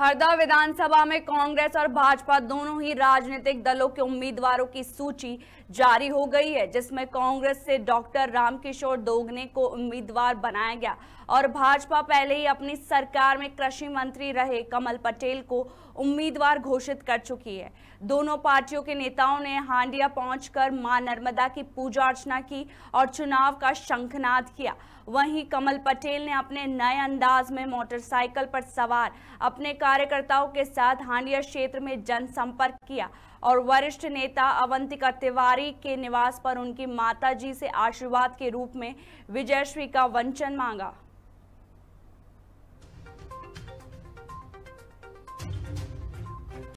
हरदा विधानसभा में कांग्रेस और भाजपा दोनों ही राजनीतिक दलों के उम्मीदवारों की सूची जारी हो गई है जिसमें कांग्रेस से डॉक्टर रामकिशोर दोगने को उम्मीदवार बनाया गया और भाजपा पहले ही अपनी सरकार में कृषि मंत्री रहे कमल पटेल को उम्मीदवार घोषित कर चुकी है दोनों पार्टियों के नेताओं ने हांडिया पहुँच कर नर्मदा की पूजा अर्चना की और चुनाव का शंखनाद किया वहीं कमल पटेल ने अपने नए अंदाज में मोटरसाइकिल पर सवार अपने कार्यकर्ताओं के साथ हांडिया क्षेत्र में जनसंपर्क किया और वरिष्ठ नेता अवंतिका तिवारी के निवास पर उनकी माताजी से आशीर्वाद के रूप में विजयश्री का वंचन मांगा